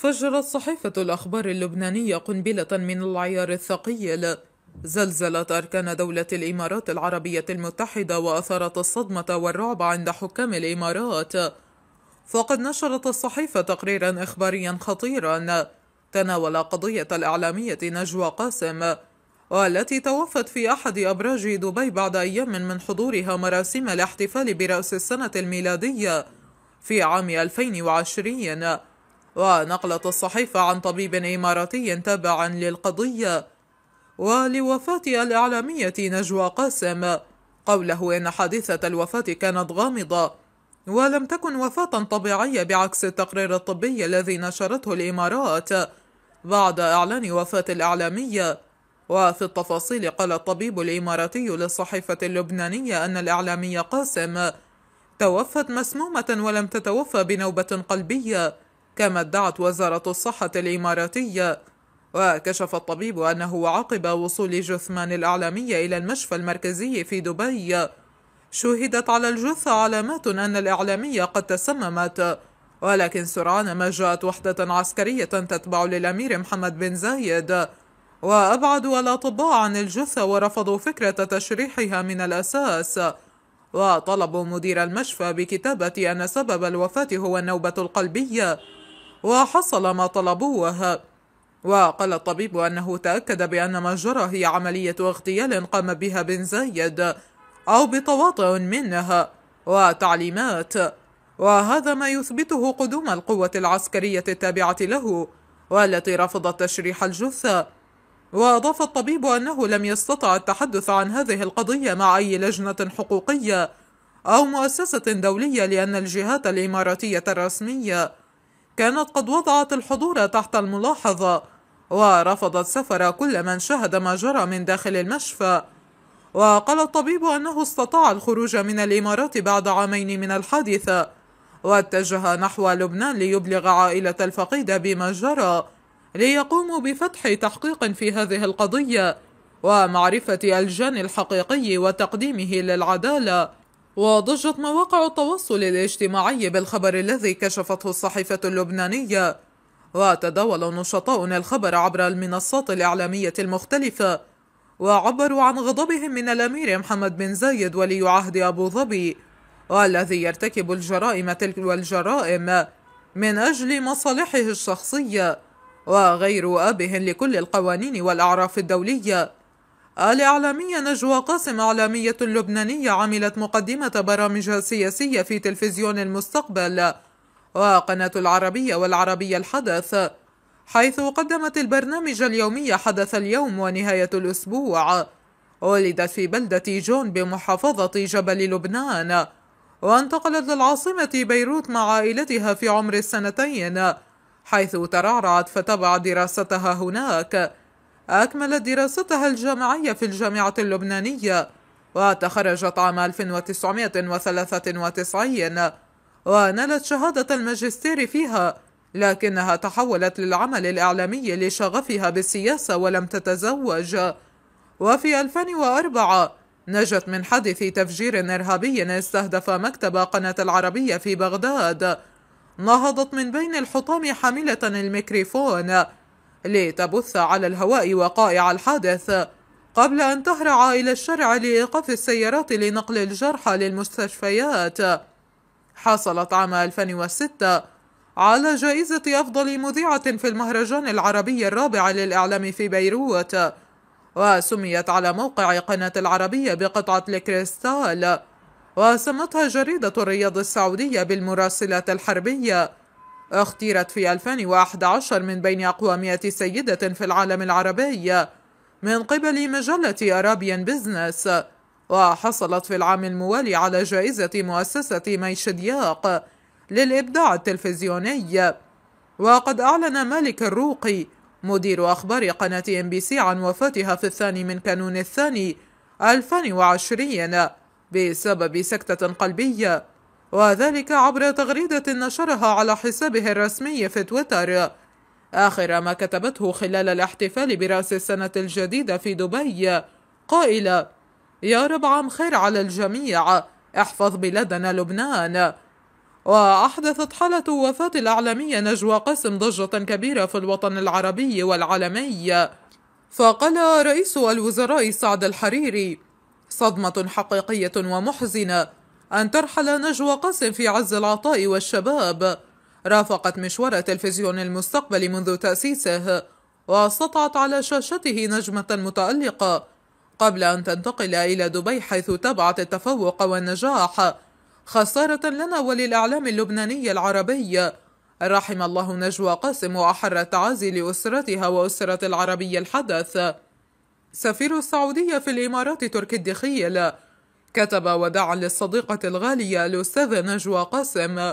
فجرت صحيفة الأخبار اللبنانية قنبلة من العيار الثقيل زلزلت أركان دولة الإمارات العربية المتحدة وأثارت الصدمة والرعب عند حكام الإمارات فقد نشرت الصحيفة تقريرا إخباريا خطيرا تناول قضية الإعلامية نجوى قاسم والتي توفت في أحد أبراج دبي بعد أيام من حضورها مراسم الاحتفال برأس السنة الميلادية في عام 2020 ونقلت الصحيفة عن طبيب إماراتي تابع للقضية ولوفاة الإعلامية نجوى قاسم قوله إن حادثة الوفاة كانت غامضة ولم تكن وفاة طبيعية بعكس التقرير الطبي الذي نشرته الإمارات بعد إعلان وفاة الإعلامية وفي التفاصيل قال الطبيب الإماراتي للصحيفة اللبنانية أن الإعلامية قاسم توفت مسمومة ولم تتوفى بنوبة قلبية كما ادعت وزارة الصحة الإماراتية وكشف الطبيب أنه عقب وصول جثمان الأعلامية إلى المشفى المركزي في دبي شهدت على الجثة علامات أن الإعلامية قد تسممت ولكن سرعان ما جاءت وحدة عسكرية تتبع للأمير محمد بن زايد وأبعدوا الأطباء عن الجثة ورفضوا فكرة تشريحها من الأساس وطلبوا مدير المشفى بكتابة أن سبب الوفاة هو النوبة القلبية وحصل ما طلبوه وقال الطبيب أنه تأكد بأن ما جرى هي عملية اغتيال قام بها بن زايد أو بتواطؤ منها وتعليمات وهذا ما يثبته قدوم القوة العسكرية التابعة له والتي رفضت تشريح الجثة وأضاف الطبيب أنه لم يستطع التحدث عن هذه القضية مع أي لجنة حقوقية أو مؤسسة دولية لأن الجهات الإماراتية الرسمية كانت قد وضعت الحضور تحت الملاحظة ورفضت سفر كل من شهد ما جرى من داخل المشفى وقال الطبيب أنه استطاع الخروج من الإمارات بعد عامين من الحادثة واتجه نحو لبنان ليبلغ عائلة الفقيد بما جرى ليقوموا بفتح تحقيق في هذه القضية ومعرفة الجان الحقيقي وتقديمه للعدالة وضجت مواقع التواصل الاجتماعي بالخبر الذي كشفته الصحيفة اللبنانية وتداول نشطاؤنا الخبر عبر المنصات الإعلامية المختلفة وعبروا عن غضبهم من الأمير محمد بن زايد ولي عهد أبو ظبي والذي يرتكب الجرائم تلك الجرائم من أجل مصالحه الشخصية وغير آبه لكل القوانين والأعراف الدولية الإعلامية نجوى قاسم إعلامية لبنانية عملت مقدمة برامجها السياسية في تلفزيون المستقبل وقناة العربية والعربية الحدث حيث قدمت البرنامج اليومي حدث اليوم ونهاية الأسبوع ولدت في بلدة جون بمحافظة جبل لبنان وانتقلت للعاصمة بيروت مع عائلتها في عمر السنتين حيث ترعرعت فتبع دراستها هناك أكملت دراستها الجامعية في الجامعة اللبنانية وتخرجت عام 1993 ونالت شهادة الماجستير فيها لكنها تحولت للعمل الإعلامي لشغفها بالسياسة ولم تتزوج وفي 2004 نجت من حادث تفجير إرهابي استهدف مكتب قناة العربية في بغداد نهضت من بين الحطام حاملة الميكروفون لتبث على الهواء وقائع الحادث قبل أن تهرع إلى الشارع لإيقاف السيارات لنقل الجرحى للمستشفيات حصلت عام 2006 على جائزة أفضل مذيعة في المهرجان العربي الرابع للإعلام في بيروت وسميت على موقع قناة العربية بقطعة الكريستال وسمتها جريدة الرياض السعودية بالمراسلات الحربية اختيرت في 2011 من بين أقوى 100 سيدة في العالم العربي من قبل مجلة أرابيان بيزنس وحصلت في العام الموالي على جائزة مؤسسة مي شدياق للإبداع التلفزيوني وقد أعلن مالك الروقي مدير أخبار قناة ام بي سي عن وفاتها في الثاني من كانون الثاني 2020 بسبب سكتة قلبية وذلك عبر تغريدة نشرها على حسابه الرسمي في تويتر آخر ما كتبته خلال الاحتفال برأس السنة الجديدة في دبي قائلة يا رب عام خير على الجميع احفظ بلادنا لبنان وأحدثت حالة وفاة الأعلامية نجوى قاسم ضجة كبيرة في الوطن العربي والعالمي فقال رئيس الوزراء سعد الحريري صدمة حقيقية ومحزنة أن ترحل نجوى قاسم في عز العطاء والشباب رافقت مشوار تلفزيون المستقبل منذ تأسيسه واستطعت على شاشته نجمة متألقة قبل أن تنتقل إلى دبي حيث تابعت التفوق والنجاح خسارة لنا وللإعلام اللبناني العربي رحم الله نجوى قاسم وأحر التعازي لأسرتها وأسرة العربي الحدث سفير السعودية في الإمارات تركي الدخيل كتب وداعا للصديقة الغالية الأستاذة نجوى قاسم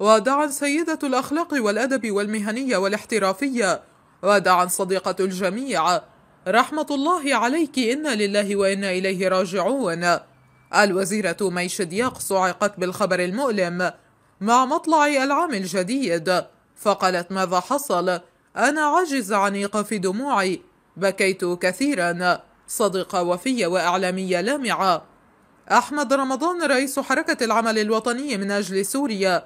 وداعا سيدة الأخلاق والأدب والمهنية والاحترافية وداعا صديقة الجميع رحمة الله عليك إنا لله وإنا إليه راجعون الوزيرة مي شدياق صعقت بالخبر المؤلم مع مطلع العام الجديد فقالت ماذا حصل أنا عاجز عن إيقاف دموعي بكيت كثيرا صديقة وفية وإعلامية لامعة أحمد رمضان رئيس حركة العمل الوطني من أجل سوريا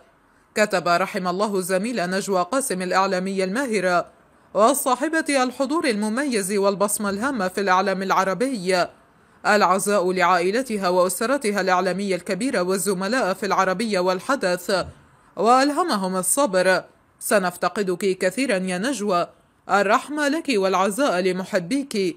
كتب رحم الله الزميل نجوى قاسم الإعلامية الماهرة وصاحبة الحضور المميز والبصمة الهامة في الإعلام العربي العزاء لعائلتها وأسرتها الإعلامية الكبيرة والزملاء في العربية والحدث وألهمهم الصبر سنفتقدك كثيرا يا نجوى الرحمة لك والعزاء لمحبيك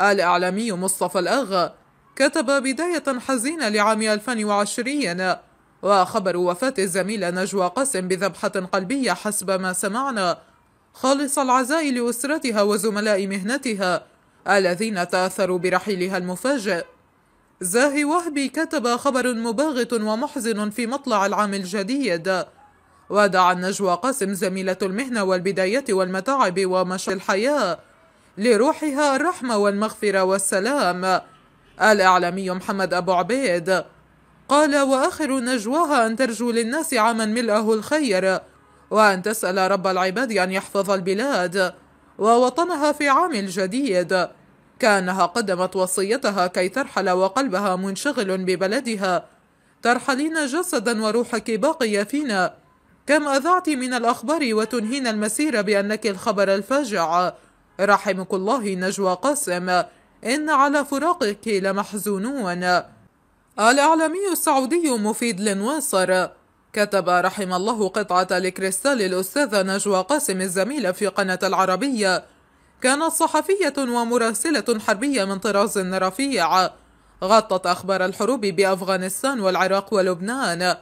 الإعلامي مصطفى الأغا كتب بداية حزينة لعام 2020 وخبر وفاة الزميلة نجوى قاسم بذبحة قلبية حسب ما سمعنا خالص العزاء لأسرتها وزملاء مهنتها الذين تأثروا برحيلها المفاجئ زاهي وهبي كتب خبر مباغت ومحزن في مطلع العام الجديد ودعا نجوى قاسم زميلة المهنة والبداية والمتاعب ومشى الحياة لروحها الرحمة والمغفرة والسلام الإعلامي محمد أبو عبيد قال وآخر نجواها أن ترجو للناس عاما ملأه الخير وأن تسأل رب العباد أن يحفظ البلاد ووطنها في عام الجديد كأنها قدمت وصيتها كي ترحل وقلبها منشغل ببلدها ترحلين جسدا وروحك باقية فينا كم أذعت من الأخبار وتنهين المسير بأنك الخبر الفاجع رحمك الله نجوى قاسم إن على فراقك لمحزونون الإعلامي السعودي مفيد لنواصر كتب رحم الله قطعة الكريستال الأستاذة نجوى قاسم الزميلة في قناة العربية كانت صحفية ومراسلة حربية من طراز رفيع غطت أخبار الحروب بأفغانستان والعراق ولبنان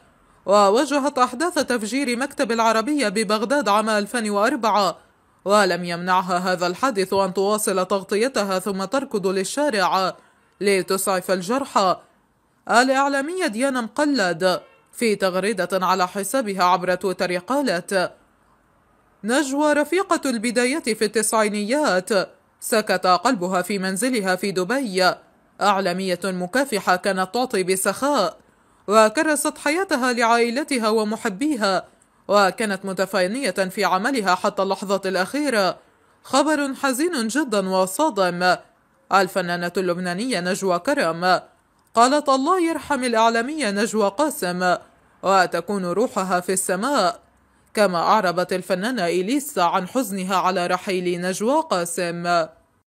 وواجهت أحداث تفجير مكتب العربية ببغداد عام 2004 ولم يمنعها هذا الحادث أن تواصل تغطيتها ثم تركض للشارع لتسعف الجرحى الإعلامية ديانا مقلد في تغريدة على حسابها عبر تويتر قالت نجوى رفيقة البداية في التسعينيات سكت قلبها في منزلها في دبي أعلامية مكافحة كانت تعطي بسخاء وكرست حياتها لعائلتها ومحبيها وكانت متفانية في عملها حتى اللحظة الأخيرة خبر حزين جدا وصادم الفنانة اللبنانية نجوى كرم قالت الله يرحم الإعلامية نجوى قاسم وتكون روحها في السماء كما أعربت الفنانة إليسا عن حزنها على رحيل نجوى قاسم